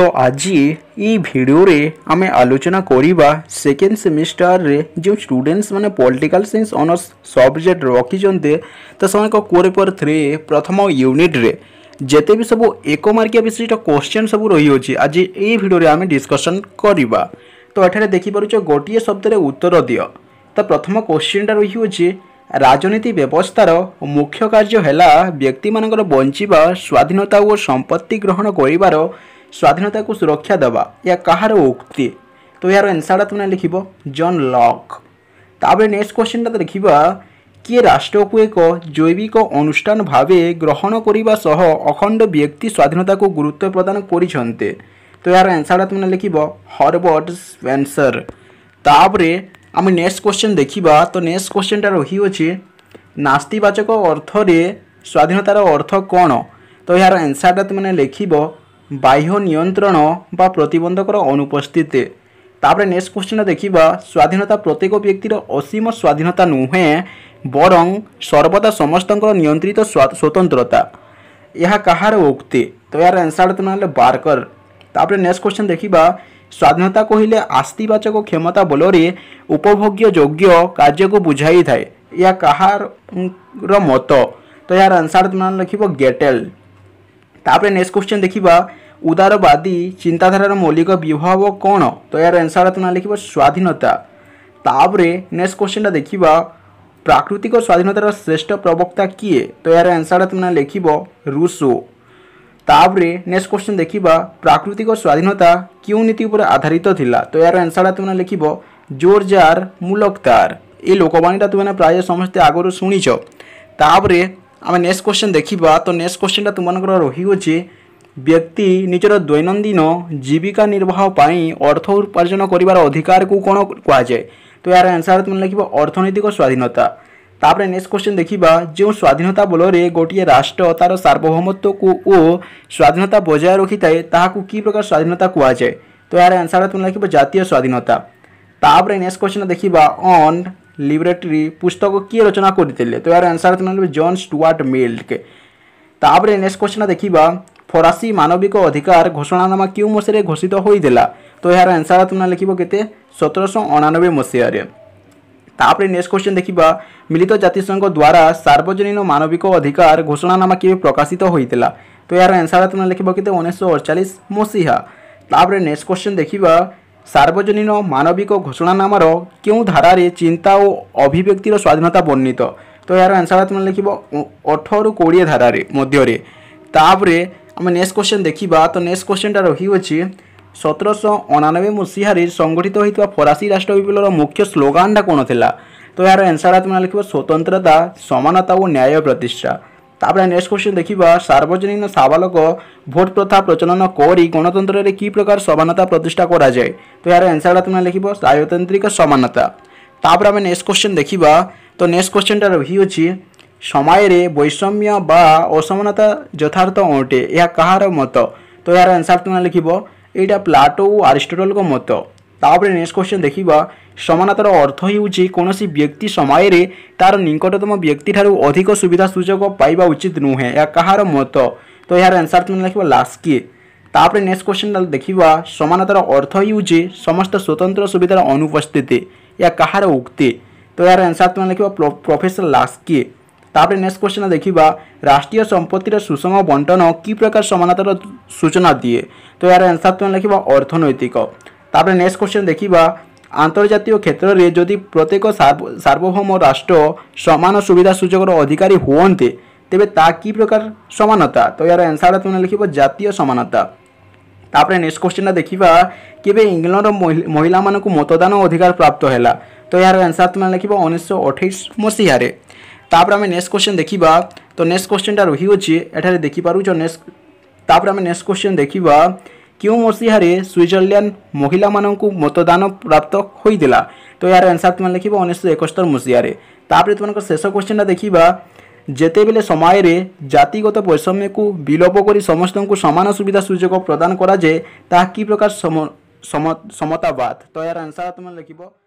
ତ ଆଜି ଏଇ ଭିଡ଼ିଓରେ ଆମେ ଆଲୋଚନା କରିବା ସେକେଣ୍ଡ ସେମିଷ୍ଟାରରେ ଯେଉଁ ଷ୍ଟୁଡେଣ୍ଟସ୍ମାନେ ପଲିଟିକାଲ୍ ସାଇନ୍ସ ଅନର୍ସ ସବଜେକ୍ଟ ରଖିଛନ୍ତି ତ ସେମାନଙ୍କ କୋର୍ ପେପର୍ ଥ୍ରୀ ପ୍ରଥମ ୟୁନିଟ୍ରେ ଯେତେ ବି ସବୁ ଏକ ମାର୍କିଆ ବିଶିଷ୍ଟ କୋଶ୍ଚିନ୍ ସବୁ ରହିଅଛି ଆଜି ଏଇ ଭିଡ଼ିଓରେ ଆମେ ଡିସ୍କସନ୍ କରିବା ତ ଏଠାରେ ଦେଖିପାରୁଛ ଗୋଟିଏ ଶବ୍ଦରେ ଉତ୍ତର ଦିଅ ତ ପ୍ରଥମ କୋଶ୍ଚିନ୍ଟା ରହିଅଛି ରାଜନୀତି ବ୍ୟବସ୍ଥାର ମୁଖ୍ୟ କାର୍ଯ୍ୟ ହେଲା ବ୍ୟକ୍ତିମାନଙ୍କର ବଞ୍ଚିବା ସ୍ୱାଧୀନତା ଓ ସମ୍ପତ୍ତି ଗ୍ରହଣ କରିବାର ସ୍ୱାଧୀନତାକୁ ସୁରକ୍ଷା ଦେବା ଏହା କାହାର ଉକ୍ତି ତ ଏହାର ଆନ୍ସର୍ଟା ତୁମେ ଲେଖିବ ଜନ୍ ଲକ୍ ତାପରେ ନେକ୍ସଟ କ୍ୱେଶ୍ଚିନ୍ଟା ଦେଖିବା କିଏ ରାଷ୍ଟ୍ରକୁ ଏକ ଜୈବିକ ଅନୁଷ୍ଠାନ ଭାବେ ଗ୍ରହଣ କରିବା ସହ ଅଖଣ୍ଡ ବ୍ୟକ୍ତି ସ୍ୱାଧୀନତାକୁ ଗୁରୁତ୍ୱ ପ୍ରଦାନ କରିଛନ୍ତି ତ ଏହାର ଆନ୍ସର୍ଟା ତୁମେ ଲେଖିବ ହରବର୍ଟ ସ୍ପେନ୍ସର ତାପରେ ଆମେ ନେକ୍ସଟ କ୍ୱେଶ୍ଚିନ୍ ଦେଖିବା ତ ନେକ୍ସଟ କ୍ୱେଶ୍ଚିନ୍ଟା ରହିଅଛି ନାସ୍ତିବାଚକ ଅର୍ଥରେ ସ୍ୱାଧୀନତାର ଅର୍ଥ କ'ଣ ତ ଏହାର ଆନ୍ସର୍ଟା ତୁମେ ଲେଖିବ ବାହ୍ୟ ନିୟନ୍ତ୍ରଣ ବା ପ୍ରତିବନ୍ଧକର ଅନୁପସ୍ଥିତି ତାପରେ ନେକ୍ସଟ କ୍ୱେଶ୍ଚିନ୍ଟା ଦେଖିବା ସ୍ୱାଧୀନତା ପ୍ରତ୍ୟେକ ବ୍ୟକ୍ତିର ଅସୀମ ସ୍ୱାଧୀନତା ନୁହେଁ ବରଂ ସର୍ବଦା ସମସ୍ତଙ୍କର ନିୟନ୍ତ୍ରିତ ସ୍ୱତନ୍ତ୍ରତା ଏହା କାହାର ଉକ୍ତି ତ ଏହାର ଆନ୍ସର୍ ତ ନହେଲେ ବାର୍କର ତାପରେ ନେକ୍ସଟ କ୍ୱେଶ୍ଚିନ୍ ଦେଖିବା ସ୍ୱାଧୀନତା କହିଲେ ଆସ୍ତିବାଚକ କ୍ଷମତା ବଳରେ ଉପଭୋଗ୍ୟ ଯୋଗ୍ୟ କାର୍ଯ୍ୟକୁ ବୁଝାଇଥାଏ ଏହା କାହାର ମତ ତ ଏହାର ଆନ୍ସର୍ ତୁମେ ଲେଖିବ ଗେଟେଲ୍ ତାପରେ ନେକ୍ସଟ କ୍ୱେଶ୍ଚନ୍ ଦେଖିବା ଉଦାରବାଦୀ ଚିନ୍ତାଧାରାର ମୌଳିକ ବିଭାବ କ'ଣ ତ ଏହାର ଆନ୍ସର ତୁମେ ଲେଖିବ ସ୍ୱାଧୀନତା ତାପରେ ନେକ୍ସଟ କ୍ୱେଶ୍ଚନ୍ଟା ଦେଖିବା ପ୍ରାକୃତିକ ସ୍ୱାଧୀନତାର ଶ୍ରେଷ୍ଠ ପ୍ରବକ୍ତା କିଏ ତ ଏହାର ଆନ୍ସରଟା ତୁମେ ଲେଖିବ ରୁଷୋ ତାପରେ ନେକ୍ସଟ କ୍ୱେଶ୍ଚନ୍ ଦେଖିବା ପ୍ରାକୃତିକ ସ୍ୱାଧୀନତା କେଉଁ ନୀତି ଉପରେ ଆଧାରିତ ଥିଲା ତ ଏହାର ଆନ୍ସରଟା ତୁମେ ଲେଖିବ ଜୋରଜାର ମୁଲକତାର ଏ ଲୋକବାଣୀଟା ତୁମେ ପ୍ରାୟ ସମସ୍ତେ ଆଗରୁ ଶୁଣିଛ ତାପରେ आम नेक्स्ट क्वेश्चन देखा तो नेक्स्ट क्वेश्चनटा तुम रही ব্যক্তি নিজের দৈনন্দিন জীবিকা নির্বাহ পাই অর্থ উপার্জন করিবার অধিকারকু কোণ কুযায় তো এর আনসার তুমি লিখব অর্থনৈতিক স্বাধীনতা তাপরে নেক্সট কোশ্চেন দেখিবা যে স্বাধীনতা বলরে গোটিয়ে রাষ্ট্র তার সার্বভৌমত্বকু ও স্বাধীনতা বজায় রখি থাকে তাহাকু কি প্রকার স্বাধীনতা কুযায় তো এর আনসার তুমি লিখব জাতীয় স্বাধীনতা তাপরে নেক্সট কোশ্চেন দেখিবা অন ଲିବ୍ରେଟେରୀ ପୁସ୍ତକ କିଏ ରଚନା କରିଥିଲେ ତ ଏହାର ଆନ୍ସର୍ ତୁମେ ନେବେ ଜନ୍ ଷ୍ଟୁଆର୍ଟ ମିଲ୍ଡକେ ତାପରେ ନେକ୍ସଟ କ୍ୱେଶ୍ଚନ୍ ଦେଖିବା ফরাসি মানবিক অধিকার ঘোষণানামা কেউ মশায় ঘোষিত হয়েছিলা তো এর আনসার তোমরা লিখব কেতে সতেরশো অনানবে মশায় তাপরে নেক্সট কোশ্চেন দেখিবা মিলিত জাতিসংঘ দ্বারা সার্বজনীন মানবিক অধিকার ঘোষণানামা কেবে প্রকাশিত হয়েছিল তো এর আনসার তোমরা লিখব কেতে উনিশশো অড়চাশ মসিহা তাপরে নেক্সট কোশ্চেন দেখিবা ସାର୍ବଜନୀନ ମାନବିକ ଘୋଷଣାନାମାର କେଉଁ ଧାରାରେ ଚିନ୍ତା ଓ ଅଭିବ୍ୟକ୍ତିର ସ୍ୱାଧୀନତା ବର୍ଣ୍ଣିତ ତ ଏହାର ଆନ୍ସର୍ ତୁମେ ଲେଖିବ ଅଠରରୁ କୋଡ଼ିଏ ଧାରାରେ ମଧ୍ୟରେ ତାପରେ ଆମେ ନେକ୍ସଟ କ୍ୱେଶ୍ଚନ୍ ଦେଖିବା ତ ନେକ୍ସଟ କ୍ୱେଶ୍ଚନ୍ଟା ରହିଅଛି ସତରଶହ ଅଣାନବେ ମସିହାରେ ସଂଗଠିତ ହୋଇଥିବା ଫରାସୀ ରାଷ୍ଟ୍ର ବିପ୍ଳବର ମୁଖ୍ୟ ସ୍ଲୋଗାନଟା କ'ଣ ଥିଲା ତ ଏହାର ଆନ୍ସର୍ ତୁମେ ଲେଖିବ ସ୍ୱତନ୍ତ୍ରତା ସମାନତା ଓ ନ୍ୟାୟ ପ୍ରତିଷ୍ଠା ତାପରେ ନେକ୍ସଟ କ୍ୱେଶ୍ଚନ ଦେଖିବା ସାର୍ବଜନୀନ ସାବାଲକ ଭୋଟ ପ୍ରଥା ପ୍ରଚଳନ କରି ଗଣତନ୍ତ୍ରରେ କି ପ୍ରକାର ସମାନତା ପ୍ରତିଷ୍ଠା କରାଯାଏ ତ ଏହାର ଆନ୍ସରଟା ତୁମେ ଲେଖିବ ରାଜତାନ୍ତ୍ରିକ ସମାନତା ତାପରେ ଆମେ ନେକ୍ସଟ କ୍ୱେଶ୍ଚନ ଦେଖିବା ତ ନେକ୍ସଟ କ୍ୱେଶ୍ଚନଟା ରହିଅଛି ସମୟରେ ବୈଷମ୍ୟ ବା ଅସମାନତା ଯଥାର୍ଥ ଅଟେ ଏହା କାହାର ମତ ତ ଏହାର ଆନ୍ସର ତୁମେ ଲେଖିବ ଏଇଟା ପ୍ଲାଟୋ ଓ ଆରିଷ୍ଟଟଲଙ୍କ ମତ ତାପରେ ନେକ୍ସଟ କ୍ୱେଶ୍ଚନ୍ ଦେଖିବା ସମାନତାର ଅର୍ଥ ହେଉଛି କୌଣସି ବ୍ୟକ୍ତି ସମୟରେ ତାର ନିକଟତମ ବ୍ୟକ୍ତିଠାରୁ ଅଧିକ ସୁବିଧା ସୁଯୋଗ ପାଇବା ଉଚିତ ନୁହେଁ ଏହା କାହାର ମତ ତ ଏହାର ଆନ୍ସର୍ ତୁମେ ଲେଖିବ ଲାସ୍କି ତାପରେ ନେକ୍ସଟ କ୍ୱେଶ୍ଚନ୍ ଦେଖିବା ସମାନତାର ଅର୍ଥ ହେଉଛି ସମସ୍ତ ସ୍ୱତନ୍ତ୍ର ସୁବିଧାର ଅନୁପସ୍ଥିତି ଏହା କାହାର ଉକ୍ତି ତ ଏହାର ଆନ୍ସର୍ ତୁମେ ଲେଖିବ ପ୍ରଫେସର ଲାସ୍କି ତାପରେ ନେକ୍ସଟ କ୍ୱେଶ୍ଚନ୍ ଦେଖିବା ରାଷ୍ଟ୍ରୀୟ ସମ୍ପତ୍ତିର ସୁଷମ ବଣ୍ଟନ କି ପ୍ରକାର ସମାନତାର ସୂଚନା ଦିଏ ତ ଏହାର ଆନ୍ସର୍ ତୁମେ ଲେଖିବ ଅର୍ଥନୈତିକ তাপরে নেক্সট কোশ্চেন ଦେଖିବା ଆନ୍ତର୍ଜାତୀୟ କ୍ଷେତ୍ରରେ ଯଦି ପ୍ରତ୍ୟେକ ସାର୍ବଭୌମ ରାଷ୍ଟ୍ର ସମାନ ସୁବିଧା ସୁଯୋଗର ଅଧିକାରୀ ହୁଅନ୍ତେ ତେବେ ତା କି ପ୍ରକାର ସମାନତା ତ ଏହାର ଆନ୍ସର୍ ତୁମେ ଲେଖିବ ଜାତୀୟ ସମାନତା ତାପରେ ନେକ୍ସଟ କୋଶ୍ଚିନ୍ଟା ଦେଖିବା କେବେ ଇଂଲଣ୍ଡର ମହିଳାମାନଙ୍କୁ ମତଦାନ ଅଧିକାର ପ୍ରାପ୍ତ ହେଲା ତ ଏହାର ଆନ୍ସର୍ ତୁମେ ଲେଖିବ ଉଣେଇଶହ ଅଠେଇଶ ମସିହାରେ ତାପରେ ଆମେ ନେକ୍ସଟ କୋଶ୍ଚିନ୍ ଦେଖିବା ତ ନେକ୍ସଟ କୋଶ୍ଚିନ୍ଟା ରହିଅଛି ଏଠାରେ ଦେଖିପାରୁଛ ନେକ୍ସଟ ତାପରେ ଆମେ ନେକ୍ସଟ କୋଶ୍ଚିନ୍ ଦେଖିବା କେଉଁ ମସିହାରେ ସୁଇଜରଲ୍ୟାଣ୍ଡ ମହିଳାମାନଙ୍କୁ ମତଦାନ ପ୍ରାପ୍ତ ହୋଇଥିଲା ତ ଏହାର ଆନ୍ସର୍ ତୁମେ ଲେଖିବ ଉଣେଇଶହ ଏକସ୍ତର ମସିହାରେ ତାପରେ ତୁମମାନଙ୍କ ଶେଷ କ୍ୱେଶ୍ଚିନ୍ଟା ଦେଖିବା ଯେତେବେଳେ ସମୟରେ ଜାତିଗତ ବୈଷମ୍ୟକୁ ବିଲୋପ କରି ସମସ୍ତଙ୍କୁ ସମାନ ସୁବିଧା ସୁଯୋଗ ପ୍ରଦାନ କରାଯାଏ ତାହା କି ପ୍ରକାର ସମତାବାଦ ତ ଏହାର ଆନ୍ସର୍ ତୁମେ ଲେଖିବ